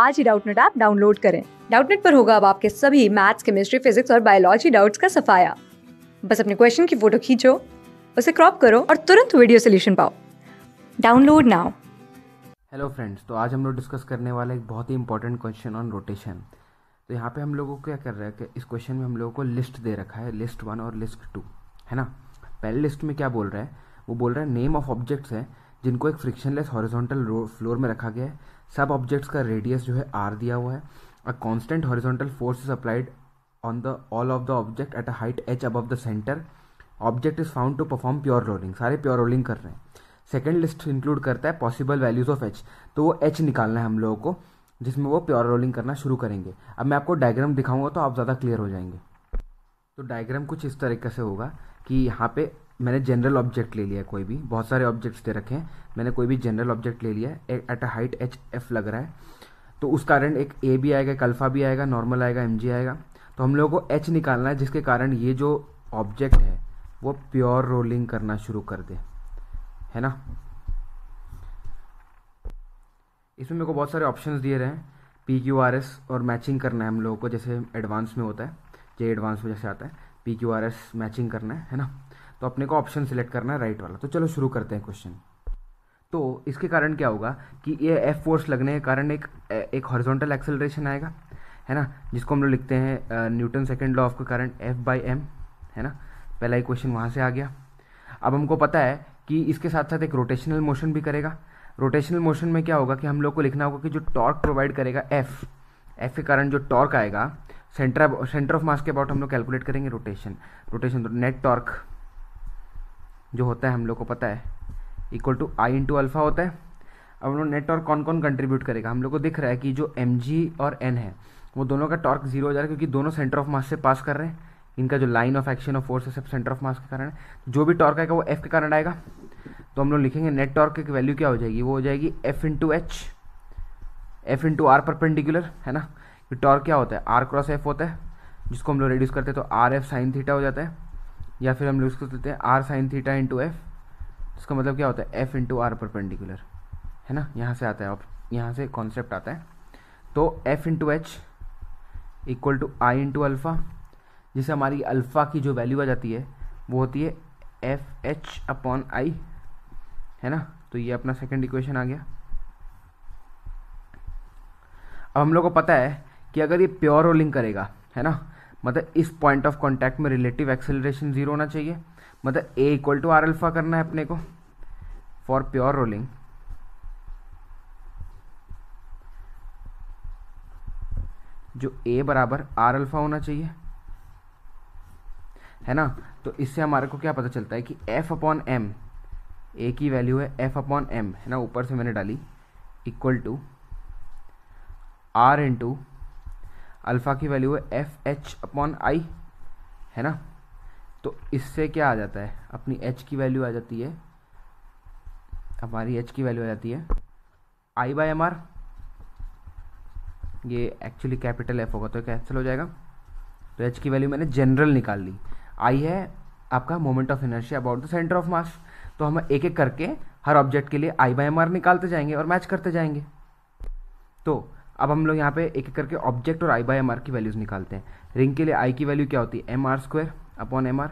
आज ही Doubtnut app download करें डाउटनेट पर होगा अब आपके सभी मैथ्स केमिस्ट्री फिजिक्स और बायोलॉजी डाउट्स का सफाया बस अपने क्वेश्चन की फोटो खींचो उसे क्रॉप करो और तुरंत वीडियो सोल्यूशन पाओ डाउनलोड नाउ हेलो फ्रेंड्स तो आज हम लोग डिस्कस करने वाले एक बहुत ही इंपॉर्टेंट क्वेश्चन ऑन रोटेशन तो यहाँ पे हम लोगों को क्या कर रहा है कि इस क्वेश्चन में हम लोगों को लिस्ट दे रखा है लिस्ट वन और लिस्ट टू है ना पहले लिस्ट में क्या बोल रहा है वो बोल रहा है नेम ऑफ ऑब्जेक्ट्स है जिनको एक फ्रिक्शनलेस हॉरिजॉन्टल फ्लोर में रखा गया है सब ऑब्जेक्ट्स का रेडियस जो है आर दिया हुआ है a constant horizontal force is applied on the all of the object at a height h अब the centre object is found to perform pure rolling सारे प्योर रोलिंग कर रहे हैं सेकेंड लिस्ट इंक्लूड करता है पॉसिबल वैल्यूज ऑफ एच तो वो H निकालना है हम लोगों को जिसमें वो प्योर रोलिंग करना शुरू करेंगे अब मैं आपको डायग्राम दिखाऊंगा तो आप ज़्यादा क्लियर हो जाएंगे तो डायग्राम कुछ इस तरीके से होगा कि यहाँ पे मैंने जनरल ऑब्जेक्ट ले लिया कोई भी बहुत सारे ऑब्जेक्ट्स दे रखे हैं मैंने कोई भी जनरल ऑब्जेक्ट ले लिया at a height h F लग रहा है तो उस कारण एक ए भी आएगा एक अल्फ़ा भी आएगा नॉर्मल आएगा एम आएगा तो हम लोगों को एच निकालना है जिसके कारण ये जो ऑब्जेक्ट है वो प्योर रोलिंग करना शुरू कर दे है ना इसमें मेरे को बहुत सारे ऑप्शन दिए रहे हैं पी क्यू आर एस और मैचिंग करना है हम लोगों को जैसे एडवांस में होता है जे एडवांस में जैसे आता है P Q R S matching करना है है ना तो अपने को ऑप्शन सिलेक्ट करना है राइट वाला तो चलो शुरू करते हैं क्वेश्चन तो इसके कारण क्या होगा कि ये एफ फोर्स लगने के कारण एक एक हॉरिजॉन्टल एक्सेलरेशन आएगा है ना जिसको हम लोग लिखते हैं न्यूटन सेकेंड लॉ ऑफ के कारण एफ बाई एम है ना पहला ही क्वेश्चन वहाँ से आ गया अब हमको पता है कि इसके साथ साथ एक रोटेशनल मोशन भी करेगा रोटेशनल मोशन में क्या होगा कि हम लोग को लिखना होगा कि जो टॉर्क प्रोवाइड करेगा एफ एफ के कारण जो टॉर्क आएगा सेंटर सेंटर ऑफ मास के अबाउट हम लोग कैलकुलेट करेंगे रोटेशन रोटेशन नेट टॉर्क जो होता है हम लोग को पता है equal to I into alpha होता है अब हम लोग नेट टॉर्क कौन कौन कंट्रीब्यूट करेगा हम लोग को दिख रहा है कि जो एम और एन है वो दोनों का टॉर्क जीरो हो जा रहा है क्योंकि दोनों सेंटर ऑफ मास से पास कर रहे हैं इनका जो line of action of force है सब सेंटर ऑफ मास के कारण जो भी टॉर्क आएगा वो एफ के कारण आएगा तो हम लोग लिखेंगे नेट टॉर्क की वैल्यू क्या हो जाएगी वो हो जाएगी F into h F into R perpendicular है ना टॉर्क क्या होता है आर क्रॉस एफ होता है जिसको हम लोग रिड्यूस करते हैं तो आर एफ साइन थीटा हो जाता है या फिर हम लोग कर देते हैं R sine theta into F इसका मतलब क्या होता है एफ इंटू आर परपेंडिकुलर है ना यहाँ से आता है आप यहाँ से कॉन्सेप्ट आता है तो F into h equal to I into alpha जिससे हमारी अल्फ़ा की जो वैल्यू आ जाती है वो होती है एफ एच अपॉन आई है ना तो ये अपना सेकेंड इक्वेशन आ गया अब हम लोग को पता है कि अगर ये प्योर रोलिंग करेगा है ना मतलब इस पॉइंट ऑफ कॉन्टैक्ट में रिलेटिव एक्सेलरेशन जीरो होना चाहिए मतलब a equal to R alpha करना है अपने को फॉर प्योर रोलिंग जो ए बराबर आर अल्फा होना चाहिए है ना तो इससे हमारे को क्या पता चलता है कि एफ अपॉन एम ए की वैल्यू है एफ अपॉन एम है ना ऊपर से मैंने डाली equal to R into alpha की वैल्यू है एफ एच अपॉन आई है ना तो इससे क्या आ जाता है अपनी एच की वैल्यू आ जाती है हमारी एच की वैल्यू आ जाती है आई बाय एम आर ये एक्चुअली कैपिटल एफ होगा तो कैंसिल हो जाएगा तो एच की वैल्यू मैंने जनरल निकाल ली आई है आपका moment of energy about the centre of mass तो हम एक एक करके हर ऑब्जेक्ट के लिए आई बाय एम आर निकालते जाएंगे और मैच करते जाएंगे तो अब हम लोग यहाँ पे एक एक करके ऑब्जेक्ट और आई बाई एम आर की वैल्यूज़ निकालते हैं रिंग के लिए आई की वैल्यू क्या होती है M R square upon M R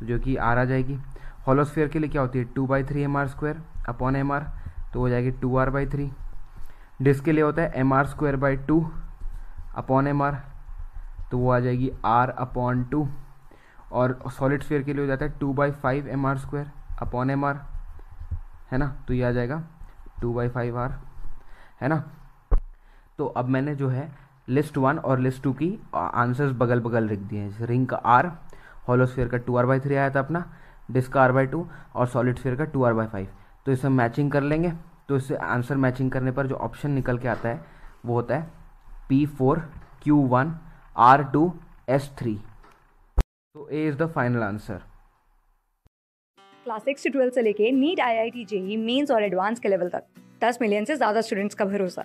तो जो कि आर आ जाएगी हॉलोस्फेयर के लिए क्या होती है two by three M R square upon M R तो हो जाएगी two R by three disc के लिए होता है M R square by two upon M R तो वो आ जाएगी आर अपॉन टू और सॉलिड स्फेयर के लिए हो जाता है two by five M R square upon M R है ना तो ये आ जाएगा टू बाई फाइव आर है ना तो अब मैंने जो है लिस्ट वन और लिस्ट टू की आंसर्स बगल बगल लिख दिए हैं रिंग का आर होलोस्फेयर का टू आर बाई थ्री आया था अपना डिस्क का आर बाई टू और सॉलिड स्फेयर का टू आर बाई फाइव तो इसे मैचिंग कर लेंगे तो इससे आंसर मैचिंग करने पर जो ऑप्शन निकल के आता है वो होता है P four Q one R two S three तो A is the final answer class six से ट्वेल्थ से लेके NEET I I T JEE Mains और एडवांस के लेवल तक दस मिलियन से ज़्यादा स्टूडेंट्स का भरोसा